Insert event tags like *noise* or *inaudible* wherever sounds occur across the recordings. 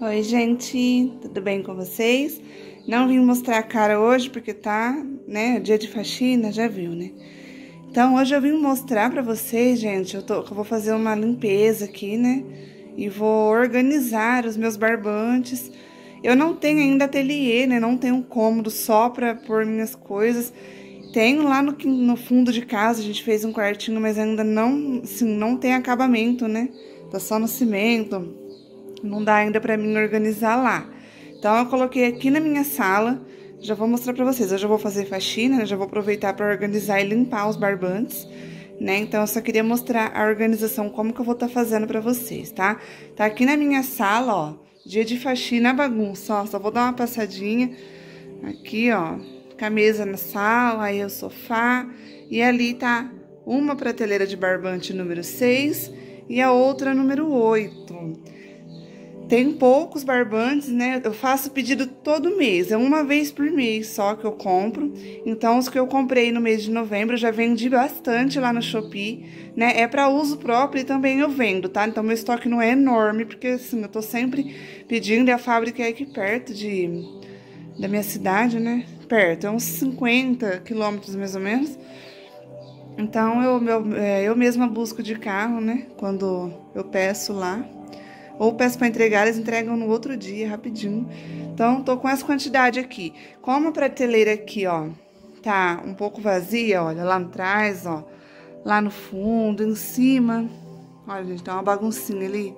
Oi, gente, tudo bem com vocês? Não vim mostrar a cara hoje porque tá, né, dia de faxina, já viu, né? Então, hoje eu vim mostrar pra vocês, gente, eu, tô, eu vou fazer uma limpeza aqui, né? E vou organizar os meus barbantes. Eu não tenho ainda ateliê, né? Não tenho um cômodo só pra pôr minhas coisas. Tenho lá no, no fundo de casa, a gente fez um quartinho, mas ainda não, assim, não tem acabamento, né? Tá só no cimento, não dá ainda para mim organizar lá. Então eu coloquei aqui na minha sala. Já vou mostrar para vocês. Eu já vou fazer faxina, né? já vou aproveitar para organizar e limpar os barbantes. Né? Então, eu só queria mostrar a organização, como que eu vou estar tá fazendo para vocês, tá? Tá aqui na minha sala, ó, dia de faxina, bagunça, ó, só vou dar uma passadinha aqui, ó, com a mesa na sala, aí o sofá, e ali tá uma prateleira de barbante número 6 e a outra número 8 tenho poucos barbantes, né? Eu faço pedido todo mês, é uma vez por mês só que eu compro. Então, os que eu comprei no mês de novembro, eu já vendi bastante lá no Shopee, né? É para uso próprio e também eu vendo, tá? Então, meu estoque não é enorme, porque assim, eu tô sempre pedindo e a fábrica é aqui perto de da minha cidade, né? Perto, é uns 50 quilômetros mais ou menos. Então, eu, meu, é, eu mesma busco de carro, né? Quando eu peço lá. Ou peço para entregar, eles entregam no outro dia, rapidinho. Então, tô com essa quantidade aqui. Como a prateleira aqui, ó, tá um pouco vazia, olha, lá atrás, ó, lá no fundo, em cima. Olha, gente, tá uma baguncinha ali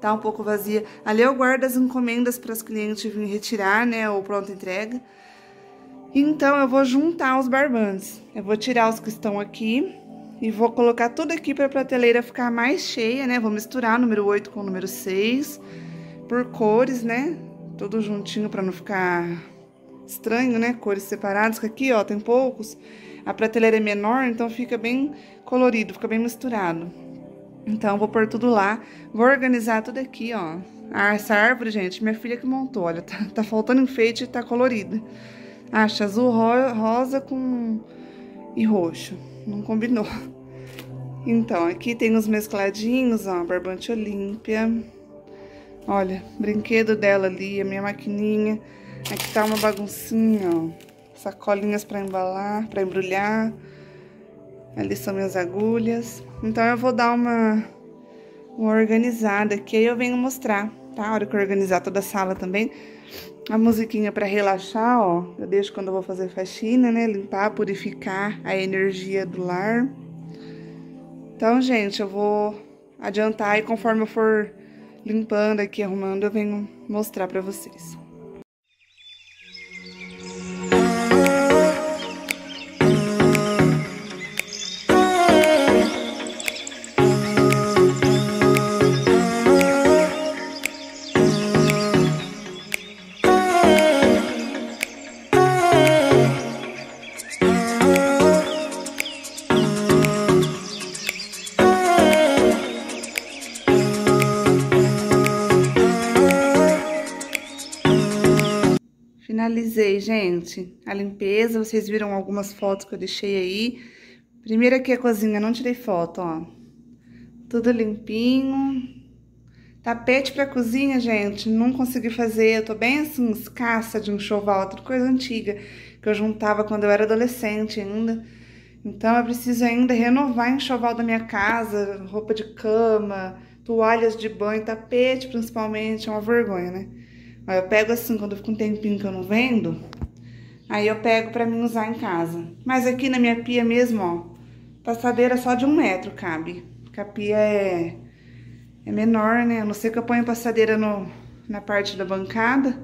tá um pouco vazia. Ali eu guardo as encomendas para os clientes virem retirar, né, ou pronta entrega. Então eu vou juntar os barbantes. Eu vou tirar os que estão aqui e vou colocar tudo aqui para a prateleira ficar mais cheia, né? Vou misturar o número 8 com o número 6, por cores, né? Tudo juntinho para não ficar estranho, né? Cores separadas, que aqui, ó, tem poucos. A prateleira é menor, então fica bem colorido, fica bem misturado. Então, vou pôr tudo lá, vou organizar tudo aqui, ó. Ah, essa árvore, gente, minha filha que montou, olha, tá, tá faltando enfeite e tá colorida. Acho azul, ro rosa com... e roxo não combinou. Então, aqui tem os mescladinhos, ó, barbante Olímpia. Olha, brinquedo dela ali, a minha maquininha. Aqui tá uma baguncinha, ó. Sacolinhas para embalar, para embrulhar. Ali são minhas agulhas. Então eu vou dar uma, uma organizada aqui, aí eu venho mostrar tá? A hora que eu organizar toda a sala também. A musiquinha para relaxar, ó. Eu deixo quando eu vou fazer faxina, né? Limpar, purificar a energia do lar. Então, gente, eu vou adiantar e conforme eu for limpando aqui, arrumando, eu venho mostrar para vocês. finalizei, gente, a limpeza. Vocês viram algumas fotos que eu deixei aí. Primeiro aqui a cozinha, não tirei foto, ó. Tudo limpinho. Tapete pra cozinha, gente, não consegui fazer. Eu tô bem assim, escassa de enxoval, tudo coisa antiga que eu juntava quando eu era adolescente ainda. Então eu preciso ainda renovar enxoval da minha casa, roupa de cama, toalhas de banho, tapete principalmente, é uma vergonha, né? Aí eu pego assim, quando eu fico um tempinho que eu não vendo, aí eu pego pra mim usar em casa. Mas aqui na minha pia mesmo, ó, passadeira só de um metro cabe. Porque a pia é, é menor, né? A não ser que eu ponha passadeira no, na parte da bancada.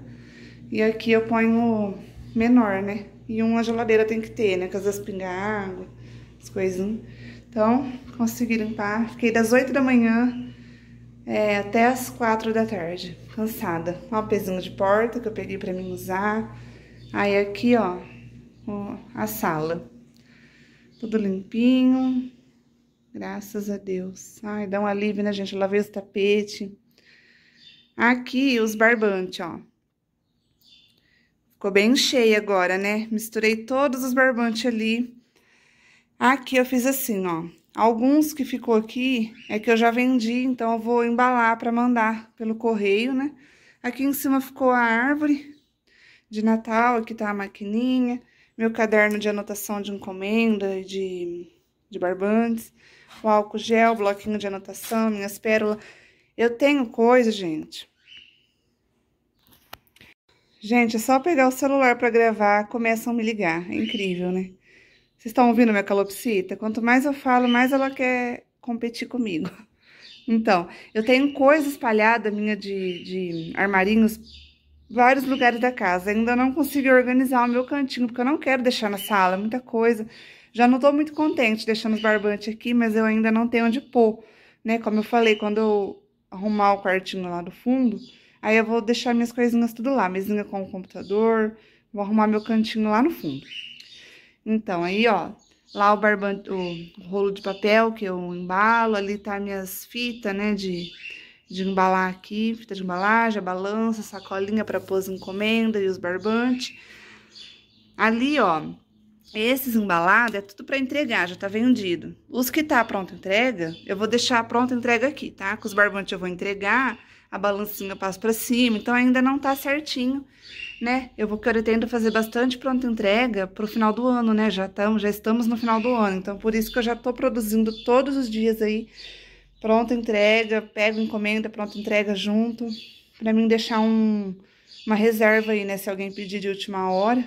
E aqui eu ponho menor, né? E uma geladeira tem que ter, né? Que às vezes pinga água, as coisinhas. Então, consegui limpar. Fiquei das 8 da manhã é, até as quatro da tarde, cansada. Ó, o pezinho de porta que eu peguei para mim usar. Aí aqui, ó, a sala. Tudo limpinho. Graças a Deus. Ai, dá um alívio, né, gente? Eu lavei os tapete. Aqui, os barbantes, ó. Ficou bem cheio agora, né? Misturei todos os barbantes ali. Aqui eu fiz assim, ó. Alguns que ficou aqui é que eu já vendi, então eu vou embalar para mandar pelo correio, né? Aqui em cima ficou a árvore de Natal, aqui tá a maquininha, meu caderno de anotação de encomenda e de, de barbantes, o álcool gel, bloquinho de anotação, minhas pérolas. Eu tenho coisa, gente. Gente, é só pegar o celular para gravar, começam a me ligar. É incrível, né? Vocês estão ouvindo minha calopsita? Quanto mais eu falo, mais ela quer competir comigo. *laughs* Então, eu tenho coisa espalhada minha de, de armarinhos vários lugares da casa. Ainda não consegui organizar o meu cantinho, porque eu não quero deixar na sala muita coisa. Já não tô muito contente deixando os barbantes aqui, mas eu ainda não tenho onde pôr, né? Como eu falei, quando eu arrumar o quartinho lá do fundo, aí eu vou deixar minhas coisinhas tudo lá. Mesinha com o computador, vou arrumar meu cantinho lá no fundo. Então, aí, ó, lá o, barbante, o rolo de papel que eu embalo, ali tá minhas fitas, né, de, de embalar aqui, fita de embalagem, a balança, sacolinha para pôr as encomenda e os barbantes. Ali, ó, esses embalados é tudo para entregar, já tá vendido. Os que tá pronto entrega, eu vou deixar a entrega aqui, tá? Com os barbantes eu vou entregar, a balancinha eu passo para cima, então ainda não tá certinho né? Eu vou querendo fazer bastante pronta entrega para o final do ano, né? Já estamos, já estamos no final do ano, então por isso que eu já estou produzindo todos os dias aí pronta entrega, pego encomenda, pronta entrega junto, para mim deixar um, uma reserva aí, né? Se alguém pedir de última hora,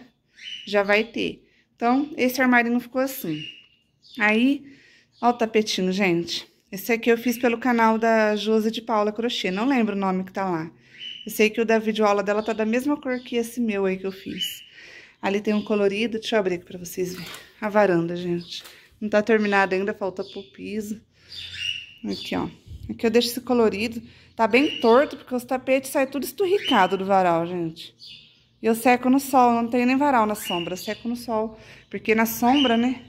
já vai ter. Então, esse armário não ficou assim. Aí, ó o tapetinho, gente. Esse aqui eu fiz pelo canal da Josa de Paula Crochê, não lembro o nome que tá lá. Eu sei que o da videoaula dela tá da mesma cor que esse meu aí que eu fiz. Ali tem um colorido, deixa eu abrir aqui pra vocês verem. A varanda, gente. Não tá terminada ainda, falta pro piso. Aqui, ó. Aqui eu deixo esse colorido. Tá bem torto, porque os tapetes saem tudo esturricado do varal, gente. E eu seco no sol, não tenho nem varal na sombra, seco no sol. Porque na sombra, né,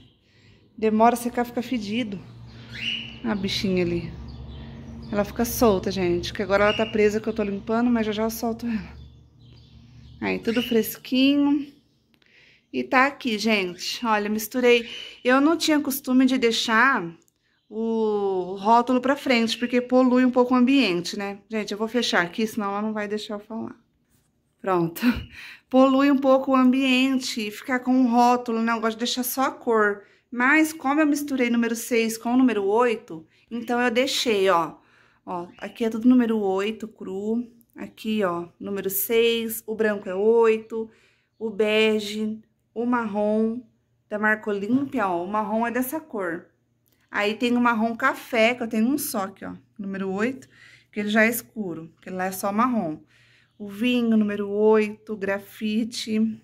demora a secar, fica fedido. A bichinha ali. Ela fica solta, gente, que agora ela tá presa que eu tô limpando, mas já já eu solto ela. Aí, tudo fresquinho. E tá aqui, gente. Olha, misturei. Eu não tinha costume de deixar o rótulo pra frente, porque polui um pouco o ambiente, né? Gente, eu vou fechar aqui, senão ela não vai deixar eu falar. Pronto. *laughs* Polui um pouco o ambiente, e ficar com um rótulo, né? Eu gosto de deixar só a cor. Mas como eu misturei número 6 com o número 8, então eu deixei, ó Ó, aqui é tudo número 8 cru. Aqui, ó, número 6, o branco é 8, o bege, o marrom da marca Olímpia, ó, o marrom é dessa cor. Aí tem o marrom café, que eu tenho um só aqui, ó, número 8, que ele já é escuro, que lá é só marrom. O vinho, número 8, o grafite,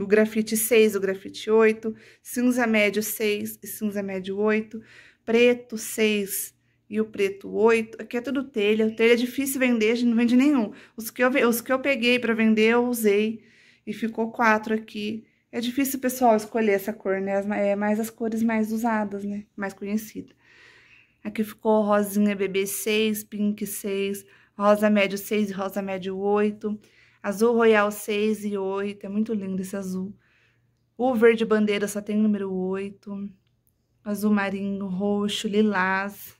o grafite 6, o grafite 8, cinza médio 6 e cinza médio 8, preto 6, e o preto 8. Aqui é tudo telha. O Telha é difícil vender, a gente não vende nenhum. Os que eu, os que eu peguei para vender, eu usei. E ficou 4 aqui. É difícil, pessoal, escolher essa cor, né? É mais as cores mais usadas, né? Mais conhecidas. Aqui ficou rosinha BB 6, pink 6, rosa médio 6 e rosa médio 8. Azul royal 6 e 8. É muito lindo esse azul. O verde bandeira só tem número 8. Azul marinho, roxo, lilás.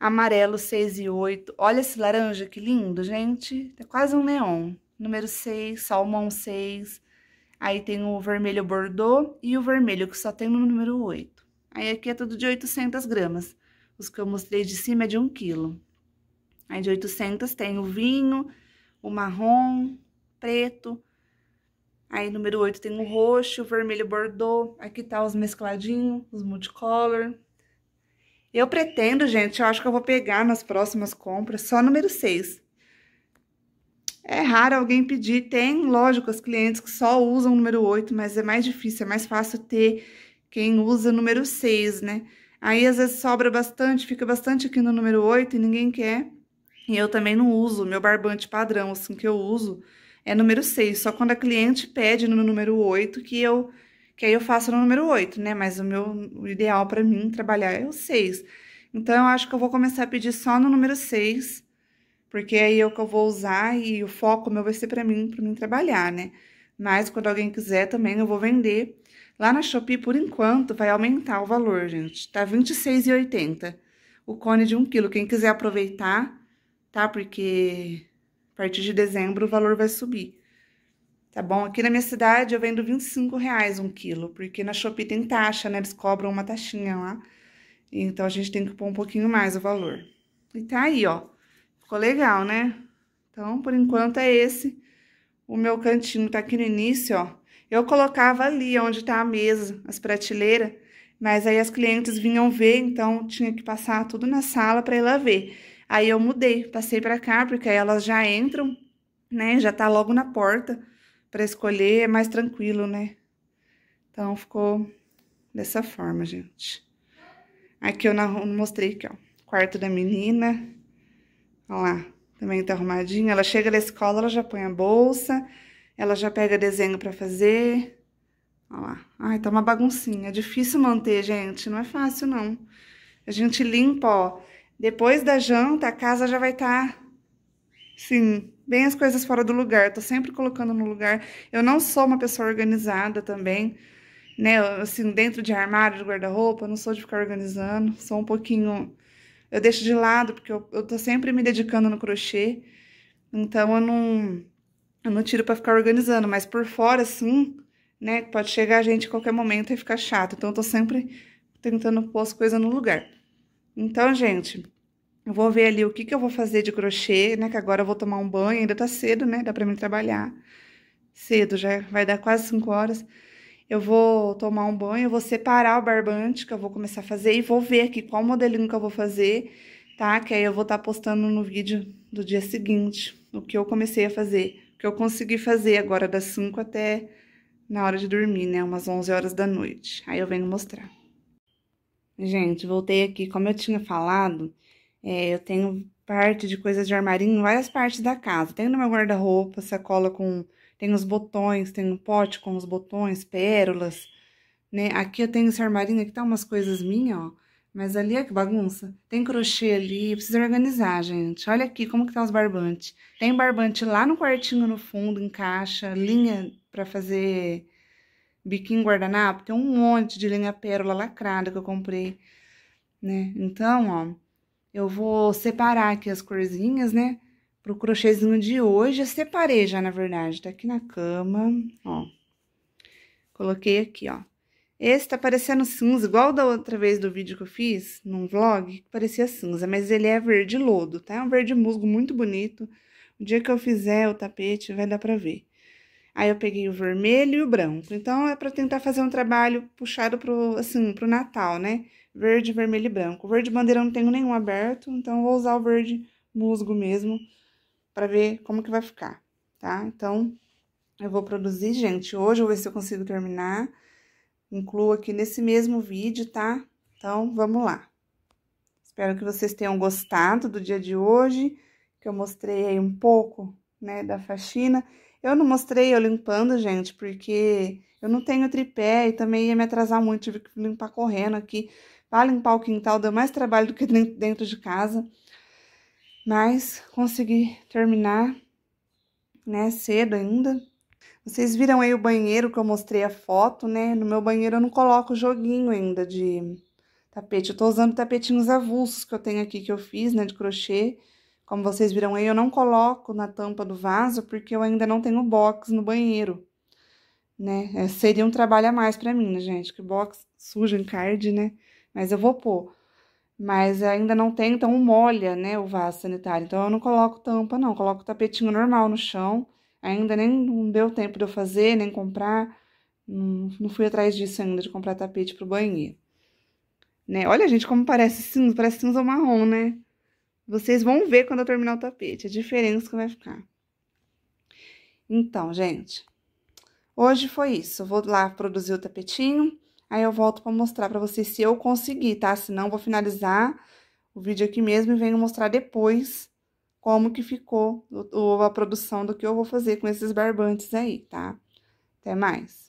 Amarelo, 6 e 8. Olha esse laranja, que lindo, gente. É quase um neon. Número 6, salmão 6. Aí tem o vermelho bordô e o vermelho, que só tem no número 8. Aí aqui é tudo de 800 gramas. Os que eu mostrei de cima é de 1 quilo. Aí de 800 tem o vinho, o marrom, preto. Aí número 8 tem o roxo, o vermelho bordô. Aqui tá os mescladinhos, os multicolor. Eu pretendo, gente, eu acho que eu vou pegar nas próximas compras só número 6. É raro alguém pedir, tem, lógico, os clientes que só usam o número 8, mas é mais difícil, é mais fácil ter quem usa o número 6, né? Aí, às vezes, sobra bastante, fica bastante aqui no número 8 e ninguém quer. E eu também não uso, meu barbante padrão, assim, que eu uso é número 6. Só quando a cliente pede no número 8 que eu que aí eu faço no número 8, né? Mas o meu ideal para mim trabalhar é o 6. Então, eu acho que eu vou começar a pedir só no número 6, porque aí é o que eu vou usar e o foco meu vai ser para mim, para mim trabalhar, né? Mas quando alguém quiser também eu vou vender. Lá na Shopee, por enquanto, vai aumentar o valor, gente. Tá R$26,80 o cone de 1 quilo. Quem quiser aproveitar, tá? Porque a partir de dezembro o valor vai subir. Tá bom? Aqui na minha cidade eu vendo 25 reais um quilo, porque na Shopee tem taxa, né? Eles cobram uma taxinha lá. Então a gente tem que pôr um pouquinho mais o valor. E tá aí, ó. Ficou legal, né? Então, por enquanto é esse. O meu cantinho tá aqui no início, ó. Eu colocava ali onde tá a mesa, as prateleiras, mas aí as clientes vinham ver, então tinha que passar tudo na sala para ela ver. Aí eu mudei, passei para cá, porque aí elas já entram, né? Já tá logo na porta para escolher é mais tranquilo, né? Então, ficou dessa forma, gente. Aqui eu não mostrei aqui, ó. Quarto da menina. Olha lá, também tá arrumadinho. Ela chega da escola, ela já põe a bolsa, ela já pega desenho pra fazer. Olha lá. Ai, tá uma baguncinha. É difícil manter, gente. Não é fácil, não. A gente limpa, ó. Depois da janta, a casa já vai estar, tá, sim, bem as coisas fora do lugar, tô sempre colocando no lugar. Eu não sou uma pessoa organizada também, né? Assim, dentro de armário, de guarda-roupa, não sou de ficar organizando, sou um pouquinho. Eu deixo de lado, porque eu, eu tô sempre me dedicando no crochê, então eu não, eu não tiro para ficar organizando, mas por fora, assim, né? Pode chegar a gente a qualquer momento e ficar chato, então eu tô sempre tentando pôr as coisas no lugar. Então, gente, eu vou ver ali o que, que eu vou fazer de crochê, né? Que agora eu vou tomar um banho, ainda tá cedo, né? Dá pra mim trabalhar cedo, já vai dar quase 5 horas. Eu vou tomar um banho, eu vou separar o barbante que eu vou começar a fazer e vou ver aqui qual modelinho que eu vou fazer, tá? Que aí eu vou estar tá postando no vídeo do dia seguinte o que eu comecei a fazer, o que eu consegui fazer agora das 5 até na hora de dormir, né? Umas 11 horas da noite. Aí eu venho mostrar. Gente, voltei aqui, como eu tinha falado, é, eu tenho parte de coisas de armarinho em várias partes da casa. Tenho no meu guarda-roupa, sacola com. Tem os botões, tem um pote com os botões, pérolas, né? Aqui eu tenho esse armarinho, aqui tá umas coisas minhas, ó. Mas ali é que bagunça. Tem crochê ali, precisa organizar, gente. Olha aqui como que tá os barbantes. Tem barbante lá no quartinho no fundo, em caixa, linha para fazer biquinho guardanapo. Tem um monte de linha pérola lacrada que eu comprei, né? Então, ó, eu vou separar aqui as corzinhas, né? Pro crochêzinho de hoje, eu separei já, na verdade, tá aqui na cama, ó. Coloquei aqui, ó. Esse tá parecendo cinza, igual da outra vez do vídeo que eu fiz, num vlog, que parecia cinza, mas ele é verde lodo, tá? É um verde musgo muito bonito. O dia que eu fizer o tapete, vai dar pra ver. Aí eu peguei o vermelho e o branco. Então, é para tentar fazer um trabalho puxado pro, assim, pro Natal, né? Verde, vermelho e branco. O verde bandeira eu não tenho nenhum aberto, então vou usar o verde musgo mesmo para ver como que vai ficar, tá? Então, eu vou produzir, gente, hoje, eu vou ver se eu consigo terminar. Incluo aqui nesse mesmo vídeo, tá? Então, vamos lá. Espero que vocês tenham gostado do dia de hoje, que eu mostrei aí um pouco, né, da faxina. Eu não mostrei eu limpando, gente, porque eu não tenho tripé e também ia me atrasar muito, tive que limpar correndo aqui. Para limpar o quintal deu mais trabalho do que dentro de casa. Mas consegui terminar, né, cedo ainda. Vocês viram aí o banheiro que eu mostrei a foto, né? No meu banheiro eu não coloco joguinho ainda de tapete. Eu tô usando tapetinhos avulsos que eu tenho aqui que eu fiz, né, de crochê. Como vocês viram aí, eu não coloco na tampa do vaso porque eu ainda não tenho box no banheiro, né? É, seria um trabalho a mais para mim, né, gente? Que box suja em card, né? Mas eu vou pôr. Mas ainda não tem, então molha, né, o vaso sanitário. Então eu não coloco tampa, não. Coloco tapetinho normal no chão. Ainda nem deu tempo de eu fazer, nem comprar. Não, fui atrás disso ainda, de comprar tapete pro banheiro. Né? Olha, gente, como parece cinza. Parece cinza marrom, né? Vocês vão ver quando eu terminar o tapete, a diferença que vai ficar. Então, gente, hoje foi isso. Eu vou lá produzir o tapetinho, aí eu volto para mostrar para vocês se eu conseguir, tá? Se não, vou finalizar o vídeo aqui mesmo e venho mostrar depois como que ficou a produção do que eu vou fazer com esses barbantes aí, tá? Até mais!